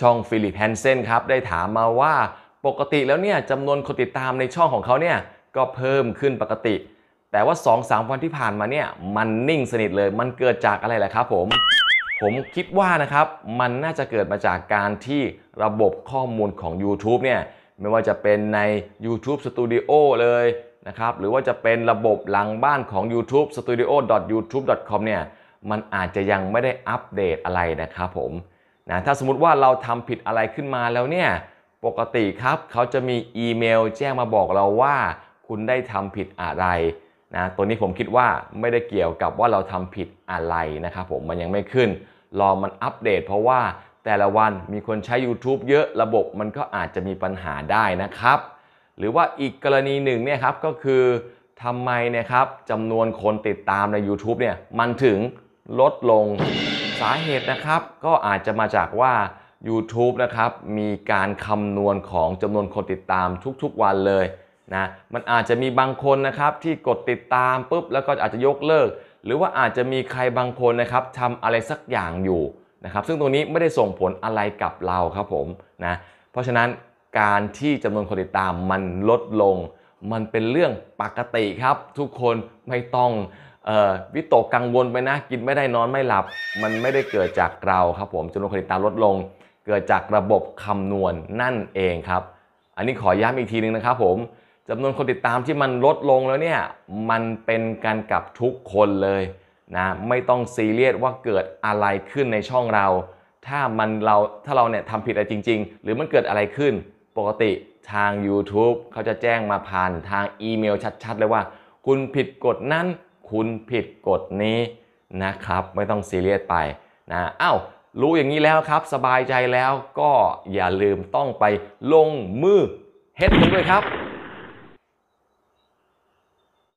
ช่องฟิลิปแฮนเซนครับ ได้ถามมาว่าปกติแล้วเนี่ยจำนวนคนติดตามในช่องของเขาเนี่ย ก็เพิ่มขึ้นปกติ แต่ว่า 2-3 วันที่ผ่านมาเนี่ย มันนิ่งสนิทเลย มันเกิดจากอะไรล่ะครับผม ผมคิดว่านะครับมันน่าจะเกิดมาจากการที่ระบบข้อมูลของ YouTube เนี่ย ไม่ว่าจะเป็นใน YouTube Studio เลยนะครับ หรือว่าจะเป็นระบบหลังบ้านของ YouTube studio.youtube.com เนี่ยมันอาจจะยังไม่ได้อัปเดตอะไรนะครับผมนะถ้าสมมติว่าเราทำผิดอะไรขึ้นมาแล้วเนี่ยปกติครับเขาจะมีอีเมลแจ้งมาบอกเราว่า คุณได้ทำผิดอะไรนะตัวนี้ผมคิดว่าไม่ได้เกี่ยวกับว่าเราทำผิดอะไรนะครับผมมันยังไม่ขึ้นรอมันอัปเดต เพราะว่าแต่ละวันมีคนใช้ YouTube เยอะระบบมันก็อาจจะมีปัญหาได้นะครับ หรือว่าอีกกรณีหนึ่งเนี่ยครับก็คือทำไมนะครับจำนวนคนติดตามใน YouTube เนี่ยมันถึงลดลงสาเหตุนะครับก็อาจจะมาจากว่า YouTube นะครับมีการคำนวณของจำนวนคนติดตามทุกๆวันเลยนะมันอาจจะมีบางคนนะครับที่กดติดตามปุ๊บ แล้วก็อาจจะยกเลิก หรือว่าอาจจะมีใครบางคนนะครับทำอะไรสักอย่างอยู่นะครับซึ่งตรงนี้ไม่ได้ส่งผลอะไรกับเราครับผมนะเพราะฉะนั้นการที่จำนวนคนติดตามมันลดลงมันเป็นเรื่องปกติครับ ทุกคนไม่ต้องวิตกกังวลไปนะกินไม่ได้นอนไม่หลับ มันไม่ได้เกิดจากเราครับ ผมจำนวนคนติดตามลดลง เกิดจากระบบคำนวณนนั่นเองครับ อันนี้ขอย้ำอีกทีนึงนะครับผมจำนวนคนติดตามที่มันลดลงแล้วเนี่ย มันเป็นการกับทุกคนเลยนะไม่ต้องซีเรียสว่าเกิดอะไรขึ้นในช่องเรา ถ้ามันเราถ้าเราเนี่ยทำผิดอะไรจริง ๆ หรือมันเกิดอะไรขึ้นกติทาง YouTube เขาจะแจ้งมาผ่านทางอีเมลชัดๆ เลยว่า คุณผิดกฎนั้น คุณผิดกฎนี้นะครับ ไม่ต้องซีเรียสไปนะอา้าวรู้อย่างนี้แล้วครับ สบายใจแล้วก็อย่าลืมต้องไปลงมือ เฮ็ดกันด้วยครับ